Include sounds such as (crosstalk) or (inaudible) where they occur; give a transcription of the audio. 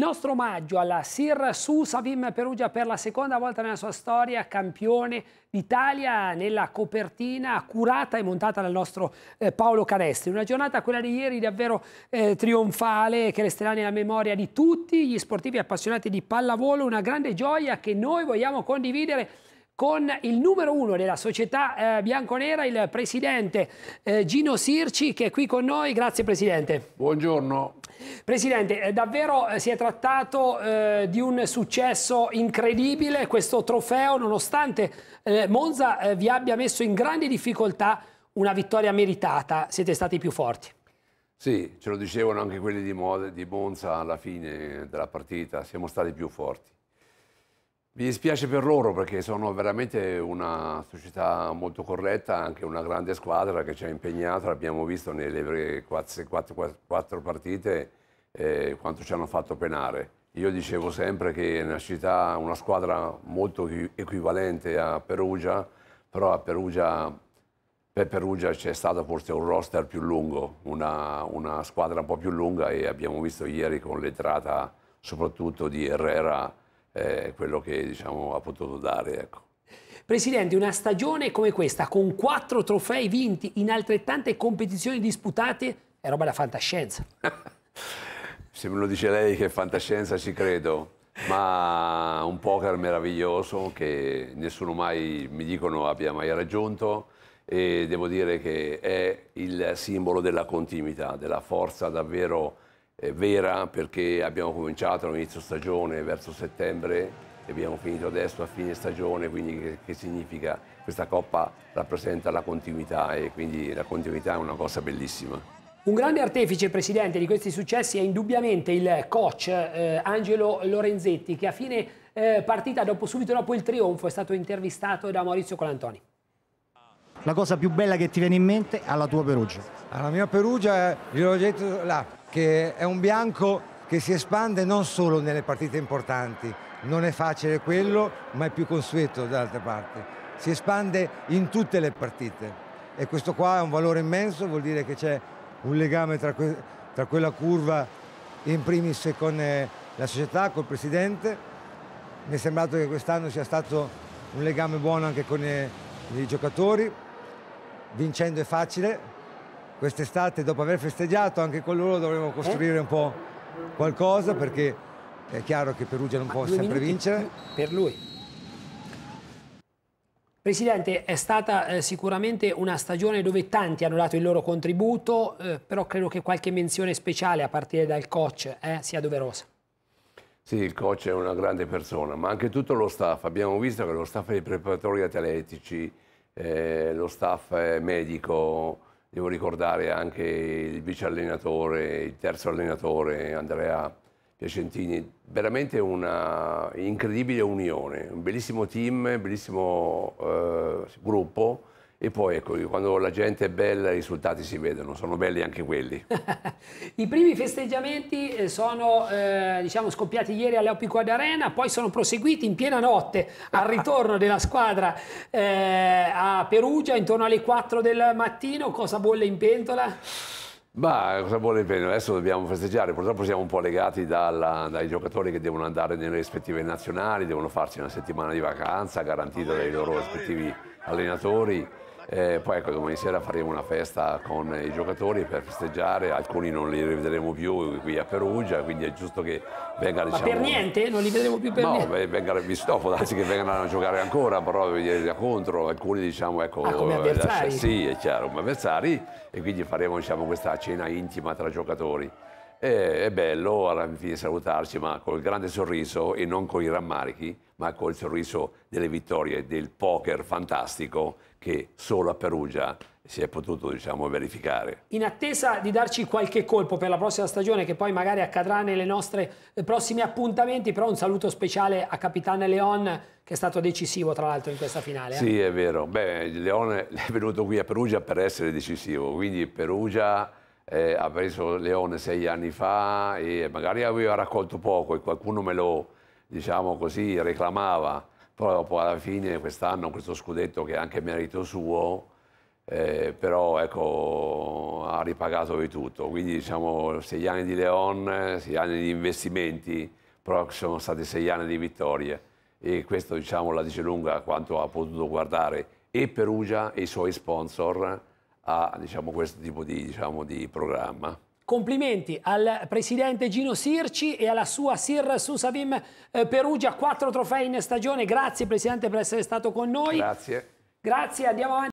Il nostro omaggio alla Sir Susavim Perugia per la seconda volta nella sua storia, campione d'Italia nella copertina curata e montata dal nostro eh, Paolo Canestri. Una giornata, quella di ieri, davvero eh, trionfale che resterà nella memoria di tutti gli sportivi appassionati di pallavolo, una grande gioia che noi vogliamo condividere con il numero uno della società eh, bianconera, il presidente eh, Gino Sirci, che è qui con noi. Grazie Presidente. Buongiorno. Presidente, eh, davvero eh, si è trattato eh, di un successo incredibile questo trofeo, nonostante eh, Monza eh, vi abbia messo in grandi difficoltà una vittoria meritata, siete stati più forti. Sì, ce lo dicevano anche quelli di, Mod di Monza alla fine della partita, siamo stati più forti. Mi dispiace per loro perché sono veramente una società molto corretta, anche una grande squadra che ci ha impegnato, l'abbiamo visto nelle quattro partite, eh, quanto ci hanno fatto penare. Io dicevo sempre che è una città, una squadra molto equivalente a Perugia, però a Perugia, per Perugia c'è stato forse un roster più lungo, una, una, squadra un po' più lunga e abbiamo visto ieri con l'entrata soprattutto di Herrera eh, quello che diciamo, ha potuto dare. Ecco. Presidente, una stagione come questa, con quattro trofei vinti in altrettante competizioni disputate, è roba da fantascienza. (laughs) se me lo dice lei che è fantascienza ci credo, ma un poker meraviglioso che nessuno mai, mi dicono, abbia mai raggiunto e devo dire che è il simbolo della continuità, della forza davvero eh, vera perché abbiamo cominciato all'inizio stagione verso settembre e abbiamo finito adesso a fine stagione, quindi che, che significa? Questa coppa rappresenta la continuità e quindi la continuità è una cosa bellissima. Un grande artefice presidente di questi successi è indubbiamente il coach eh, Angelo Lorenzetti che a fine eh, partita, dopo, subito dopo il trionfo, è stato intervistato da Maurizio Colantoni. La cosa più bella che ti viene in mente alla tua Perugia? Alla mia Perugia, gliel'ho detto là, che è un bianco che si espande non solo nelle partite importanti, non è facile quello, ma è più consueto d'altra parte. Si espande in tutte le partite e questo qua è un valore immenso, vuol dire che c'è un legame tra, que tra quella curva in primis con eh, la società, col presidente. Mi è sembrato che quest'anno sia stato un legame buono anche con eh, i giocatori. Vincendo è facile. Quest'estate, dopo aver festeggiato anche con loro, dovremo costruire un po' qualcosa perché è chiaro che Perugia non può sempre vincere. Per lui. Presidente, è stata eh, sicuramente una stagione dove tanti hanno dato il loro contributo, eh, però credo che qualche menzione speciale a partire dal coach eh, sia doverosa. Sì, il coach è una grande persona, ma anche tutto lo staff. Abbiamo visto che lo staff dei preparatori atletici, eh, lo staff eh, medico, devo ricordare anche il vice allenatore, il terzo allenatore Andrea Piacentini, veramente una incredibile unione, un bellissimo team, un bellissimo eh, gruppo e poi ecco, quando la gente è bella i risultati si vedono, sono belli anche quelli. (laughs) I primi festeggiamenti eh, sono eh, diciamo, scoppiati ieri all'Opiquad Arena, poi sono proseguiti in piena notte al ritorno della squadra eh, a Perugia intorno alle 4 del mattino, cosa bolle in pentola? Ma cosa vuole bene? Adesso dobbiamo festeggiare, purtroppo siamo un po' legati dalla, dai giocatori che devono andare nelle rispettive nazionali, devono farci una settimana di vacanza garantita dai loro rispettivi allenatori e eh, poi ecco, domani sera faremo una festa con i giocatori per festeggiare, alcuni non li rivedremo più qui a Perugia, quindi è giusto che vengano... Diciamo, Ma per diciamo, niente? Non li vedremo più per no, niente? No, vengano visto, può darsi che vengano a giocare ancora, però vedere da contro, alcuni diciamo ecco... Ah, come eh, avversari? Lascia, sì, è chiaro, come avversari e quindi faremo diciamo, questa cena intima tra giocatori. E eh, è bello alla fine salutarci, ma col grande sorriso e non con i rammarichi, ma col sorriso delle vittorie, del poker fantastico che solo a Perugia si è potuto diciamo, verificare. In attesa di darci qualche colpo per la prossima stagione che poi magari accadrà nelle nostre eh, prossimi appuntamenti, però un saluto speciale a Capitan Leon che è stato decisivo tra l'altro in questa finale. Eh. Sì è vero, Beh, Leon è venuto qui a Perugia per essere decisivo, quindi Perugia eh, ha preso Leone sei anni fa e magari aveva raccolto poco e qualcuno me lo, diciamo così, reclamava, però dopo alla fine quest'anno questo scudetto che è anche merito suo, eh, però ecco, ha ripagato di tutto, quindi diciamo sei anni di Leon, sei anni di investimenti, però sono stati sei anni di vittorie e questo diciamo la dice lunga quanto ha potuto guardare e Perugia e i suoi sponsor a diciamo, questo tipo di, diciamo, di programma. Complimenti al presidente Gino Sirci e alla sua Sir Susavim eh, Perugia, quattro trofei in stagione. Grazie presidente per essere stato con noi. Grazie. Grazie, andiamo avanti.